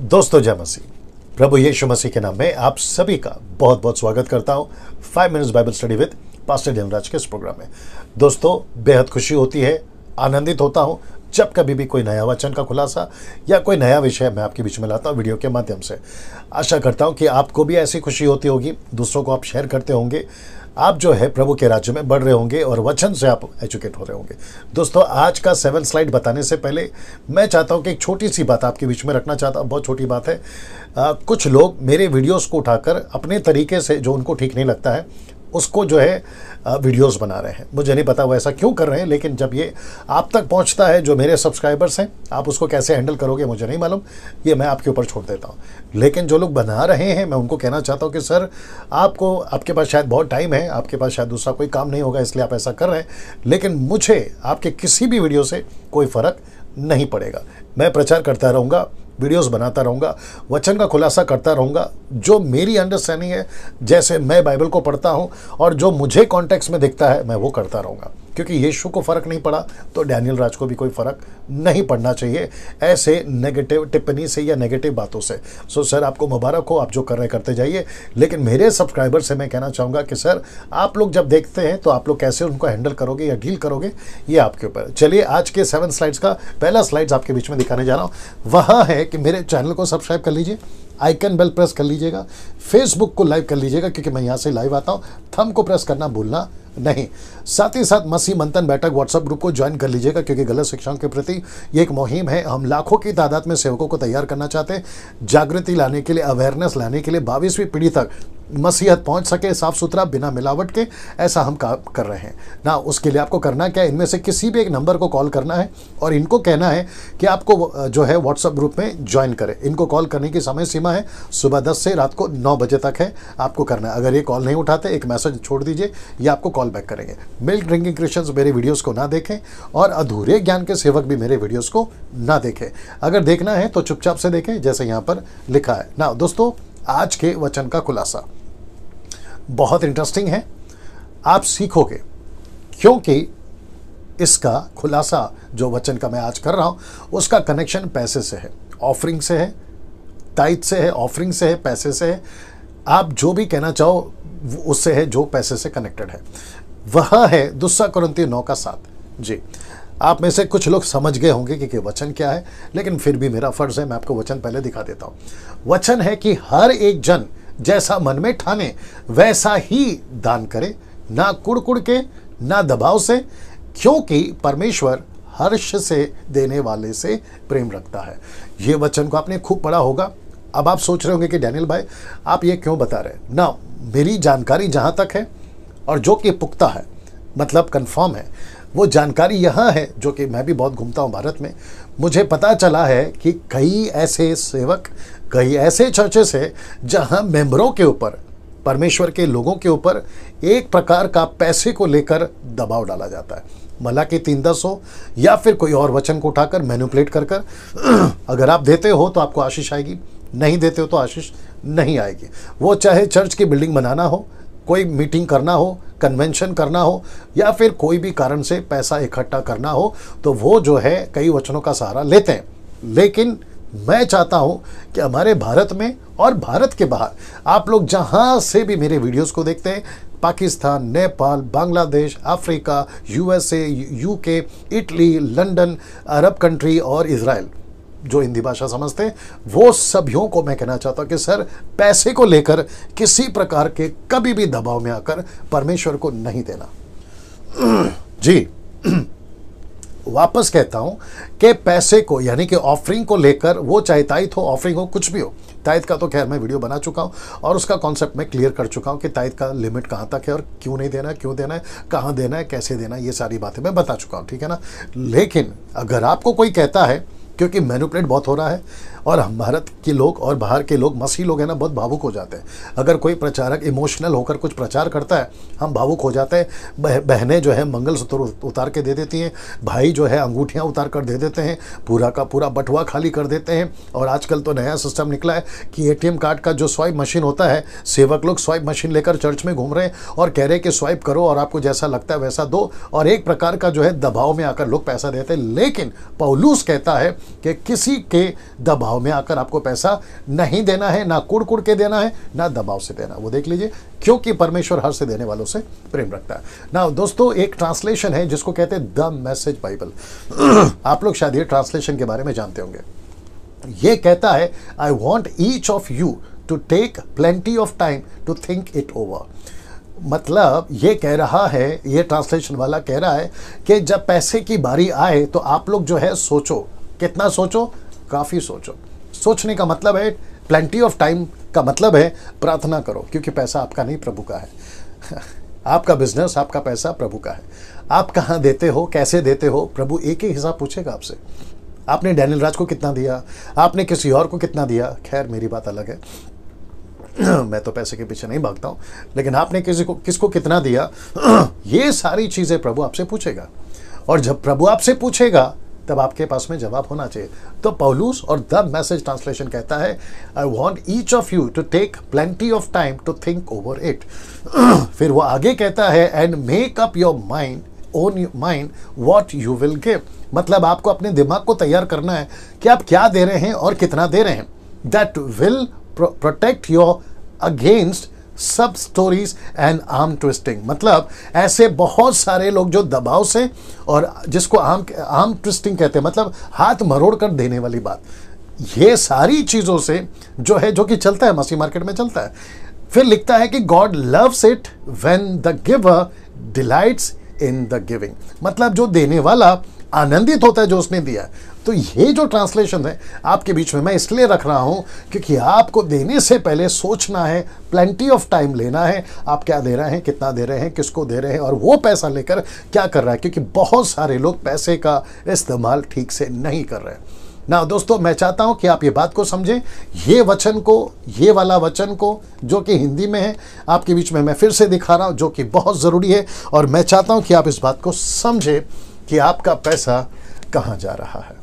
दोस्तों जय मसीह प्रभु यीशु मसीह के नाम में आप सभी का बहुत बहुत स्वागत करता हूँ five minutes Bible study with pastor Dhanraj के इस प्रोग्राम में दोस्तों बेहद खुशी होती है आनंदित होता हूँ जब कभी भी कोई नया वचन का खुलासा या कोई नया विषय मैं आपके बीच में लाता हूँ वीडियो के माध्यम से आशा करता हूँ कि आपको भी ऐसी खुशी होती होगी दूसरों को आप शेयर करते होंगे आप जो है प्रभु के राज्य में बढ़ रहे होंगे और वचन से आप एजुकेट हो रहे होंगे दोस्तों आज का सेवन स्लाइड बताने से पहले मैं चाहता हूँ कि एक छोटी सी बात आपके बीच में रखना चाहता हूँ बहुत छोटी बात है आ, कुछ लोग मेरे वीडियोस को उठाकर अपने तरीके से जो उनको ठीक नहीं लगता है उसको जो है वीडियोस बना रहे हैं मुझे नहीं पता वो ऐसा क्यों कर रहे हैं लेकिन जब ये आप तक पहुंचता है जो मेरे सब्सक्राइबर्स हैं आप उसको कैसे हैंडल करोगे मुझे नहीं मालूम ये मैं आपके ऊपर छोड़ देता हूँ लेकिन जो लोग बना रहे हैं मैं उनको कहना चाहता हूँ कि सर आपको आपके पास शायद बहुत टाइम है आपके पास शायद दूसरा कोई काम नहीं होगा इसलिए आप ऐसा कर रहे हैं लेकिन मुझे आपके किसी भी वीडियो से कोई फ़र्क नहीं पड़ेगा मैं प्रचार करता रहूँगा वीडियोस बनाता रहूँगा वचन का खुलासा करता रहूँगा जो मेरी अंडरस्टैंडिंग है जैसे मैं बाइबल को पढ़ता हूँ और जो मुझे कॉन्टेक्स्ट में दिखता है मैं वो करता रहूँगा क्योंकि यीशु को फ़र्क नहीं पड़ा तो डैनियल राज को भी कोई फ़र्क नहीं पड़ना चाहिए ऐसे नेगेटिव टिप्पणी से या नेगेटिव बातों से सो सर आपको मुबारक हो आप जो कर रहे करते जाइए लेकिन मेरे सब्सक्राइबर से मैं कहना चाहूँगा कि सर आप लोग जब देखते हैं तो आप लोग कैसे उनको हैंडल करोगे या डील करोगे ये आपके ऊपर चलिए आज के सेवन स्लाइड्स का पहला स्लाइड्स आपके बीच में दिखाने जा रहा हूँ वहाँ है कि मेरे चैनल को सब्सक्राइब कर लीजिए आइकन बेल प्रेस कर लीजिएगा फेसबुक को लाइव कर लीजिएगा क्योंकि मैं यहाँ से लाइव आता हूँ थम को प्रेस करना भूलना नहीं साथ ही साथ मसीह मंथन बैठक व्हाट्सएप ग्रुप को ज्वाइन कर लीजिएगा क्योंकि गलत शिक्षाओं के प्रति ये एक मुहिम है हम लाखों की तादाद में सेवकों को तैयार करना चाहते हैं जागृति लाने के लिए अवेयरनेस लाने के लिए बाईसवीं पीढ़ी तक मसीहत पहुंच सके साफ सुथरा बिना मिलावट के ऐसा हम काम कर रहे हैं ना उसके लिए आपको करना क्या इनमें से किसी भी एक नंबर को कॉल करना है और इनको कहना है कि आपको जो है व्हाट्सअप ग्रुप में ज्वाइन करें इनको कॉल करने की समय सीमा है सुबह दस से रात को नौ बजे तक है आपको करना है अगर ये कॉल नहीं उठाते एक मैसेज छोड़ दीजिए या आपको कॉल बैक करेंगे मिल्क ड्रिंकिंग क्रिश्चियंस मेरे वीडियोज़ को ना देखें और अधूरे ज्ञान के सेवक भी मेरे वीडियोज़ को ना देखें अगर देखना है तो चुपचाप से देखें जैसे यहाँ पर लिखा है ना दोस्तों आज के वचन का खुलासा बहुत इंटरेस्टिंग है आप सीखोगे क्योंकि इसका खुलासा जो वचन का मैं आज कर रहा हूँ उसका कनेक्शन पैसे से है ऑफरिंग से है टाइट से है ऑफरिंग से है पैसे से है आप जो भी कहना चाहो उससे है जो पैसे से कनेक्टेड है वह है दूसरा कुरंती नौ का साथ जी आप में से कुछ लोग समझ गए होंगे कि, कि वचन क्या है लेकिन फिर भी मेरा फर्ज है मैं आपको वचन पहले दिखा देता हूँ वचन है कि हर एक जन जैसा मन में ठाने वैसा ही दान करें ना कुड़ कुड़ के ना दबाव से क्योंकि परमेश्वर हर्ष से देने वाले से प्रेम रखता है ये वचन को आपने खूब पढ़ा होगा अब आप सोच रहे होंगे कि डैनियल भाई आप ये क्यों बता रहे हैं ना मेरी जानकारी जहाँ तक है और जो कि पुख्ता है मतलब कंफर्म है वो जानकारी यहाँ है जो कि मैं भी बहुत घूमता हूँ भारत में मुझे पता चला है कि कई ऐसे सेवक कई ऐसे चर्चेस है जहाँ मेंबरों के ऊपर परमेश्वर के लोगों के ऊपर एक प्रकार का पैसे को लेकर दबाव डाला जाता है मला के तीन दस हो या फिर कोई और वचन को उठाकर मैनुपलेट कर कर अगर आप देते हो तो आपको आशीष आएगी नहीं देते हो तो आशीष नहीं आएगी वो चाहे चर्च की बिल्डिंग बनाना हो कोई मीटिंग करना हो कन्वेंशन करना हो या फिर कोई भी कारण से पैसा इकट्ठा करना हो तो वो जो है कई वचनों का सहारा लेते हैं लेकिन मैं चाहता हूँ कि हमारे भारत में और भारत के बाहर आप लोग जहाँ से भी मेरे वीडियोस को देखते हैं Pakistan Nepal Bangladesh Africa USA UK Italy London Arab country और इसराइल जो हिंदी भाषा समझते हैं वो सभीों को मैं कहना चाहता हूँ कि सर पैसे को लेकर किसी प्रकार के कभी भी दबाव में आकर परमेश्वर को नहीं देना जी वापस कहता हूं कि पैसे को यानी कि ऑफरिंग को लेकर वो चाहे ताइथ हो ऑफरिंग हो कुछ भी हो ताइथ का तो खैर मैं वीडियो बना चुका हूं और उसका कॉन्सेप्ट मैं क्लियर कर चुका हूं कि ताइथ का लिमिट कहां तक है और क्यों नहीं देना क्यों देना है कहां देना है कैसे देना है ये सारी बातें मैं बता चुका हूं ठीक है ना लेकिन अगर आपको कोई कहता है क्योंकि मैनुपलेट बहुत हो रहा है और हम भारत के लोग और बाहर के लोग मसीह लोग हैं ना बहुत भावुक हो जाते हैं अगर कोई प्रचारक इमोशनल होकर कुछ प्रचार करता है हम भावुक हो जाते हैं बहनें जो है मंगलसूत्र उतार के दे देती हैं भाई जो है अंगूठियाँ उतार कर दे देते हैं पूरा का पूरा बटुआ खाली कर देते हैं और आजकल तो नया सिस्टम निकला है कि ए कार्ड का जो स्वाइप मशीन होता है सेवक लोग स्वाइप मशीन लेकर चर्च में घूम रहे हैं और कह रहे हैं कि स्वाइप करो और आपको जैसा लगता है वैसा दो और एक प्रकार का जो है दबाव में आकर लोग पैसा देते हैं लेकिन पौलूस कहता है कि किसी के दबाव दबाव में आकर आपको पैसा नहीं देना है ना कुड़ कुड़ के देना है ना दबाव से देना वो देख लीजिए क्योंकि परमेश्वर हर से देने वालों से प्रेम रखता है ना दोस्तों एक ट्रांसलेशन है जिसको कहते हैं द मैसेज बाइबल आप लोग शायद ये ट्रांसलेशन के बारे में जानते होंगे ये कहता है I want each of you to take plenty of time to think it over मतलब ये कह रहा है ये ट्रांसलेशन वाला कह रहा है कि जब पैसे की बारी आए तो आप लोग जो है सोचो कितना सोचो काफ़ी सोचो सोचने का मतलब है प्लेंटी ऑफ टाइम का मतलब है प्रार्थना करो क्योंकि पैसा आपका नहीं प्रभु का है आपका बिजनेस आपका पैसा प्रभु का है आप कहाँ देते हो कैसे देते हो प्रभु एक ही हिसाब पूछेगा आपसे आपने डैनियल राज को कितना दिया आपने किसी और को कितना दिया खैर मेरी बात अलग है मैं तो पैसे के पीछे नहीं भागता हूँ लेकिन आपने किसी को किसको कितना दिया ये सारी चीज़ें प्रभु आपसे पूछेगा और जब प्रभु आपसे पूछेगा तब आपके पास में जवाब होना चाहिए तो पौलूस और द मैसेज ट्रांसलेशन कहता है I want each of you to take plenty of time to think over it फिर वो आगे कहता है and make up your mind own mind what you will give मतलब आपको अपने दिमाग को तैयार करना है कि आप क्या दे रहे हैं और कितना दे रहे हैं that will protect your against sob stories and arm twisting मतलब ऐसे बहुत सारे लोग जो दबाव से और जिसको आम आर्म ट्विस्टिंग कहते हैं मतलब हाथ मरोड़ कर देने वाली बात ये सारी चीज़ों से जो है जो कि चलता है मसी मार्केट में चलता है फिर लिखता है कि God loves it when the giver delights in the giving मतलब जो देने वाला आनंदित होता है जो उसने दिया तो ये जो ट्रांसलेशन है आपके बीच में मैं इसलिए रख रहा हूँ क्योंकि आपको देने से पहले सोचना है प्लेंटी ऑफ टाइम लेना है आप क्या दे रहे हैं कितना दे रहे हैं किसको दे रहे हैं और वो पैसा लेकर क्या कर रहा है क्योंकि बहुत सारे लोग पैसे का इस्तेमाल ठीक से नहीं कर रहे हैं ना दोस्तों मैं चाहता हूं कि आप ये बात को समझें ये वचन को ये वाला वचन को जो कि हिंदी में है आपके बीच में मैं फिर से दिखा रहा हूं जो कि बहुत ज़रूरी है और मैं चाहता हूं कि आप इस बात को समझें कि आपका पैसा कहाँ जा रहा है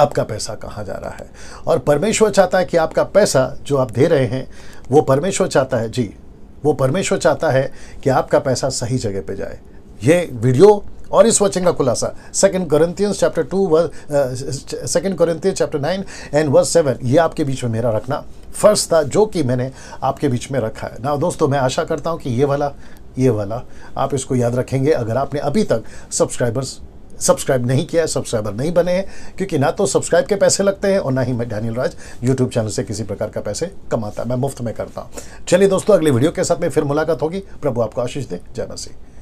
आपका पैसा कहाँ जा रहा है और परमेश्वर चाहता है कि आपका पैसा जो आप दे रहे हैं वो परमेश्वर चाहता है जी वो परमेश्वर चाहता है कि आपका पैसा सही जगह पे जाए ये वीडियो और इस वचन का खुलासा second Corinthians chapter two second Corinthians chapter nine and verse seven ये आपके बीच में मेरा रखना फर्स्ट था जो कि मैंने आपके बीच में रखा है ना दोस्तों मैं आशा करता हूँ कि ये वाला ये वाला आप इसको याद रखेंगे अगर आपने अभी तक सब्सक्राइबर्स सब्सक्राइब नहीं किया है सब्सक्राइबर नहीं बने हैं क्योंकि ना तो सब्सक्राइब के पैसे लगते हैं और ना ही मैं डैनियल राज यूट्यूब चैनल से किसी प्रकार का पैसे कमाता मैं मुफ्त में करता हूँ चलिए दोस्तों अगली वीडियो के साथ में फिर मुलाकात होगी प्रभु आपको आशीष दे जय मसीह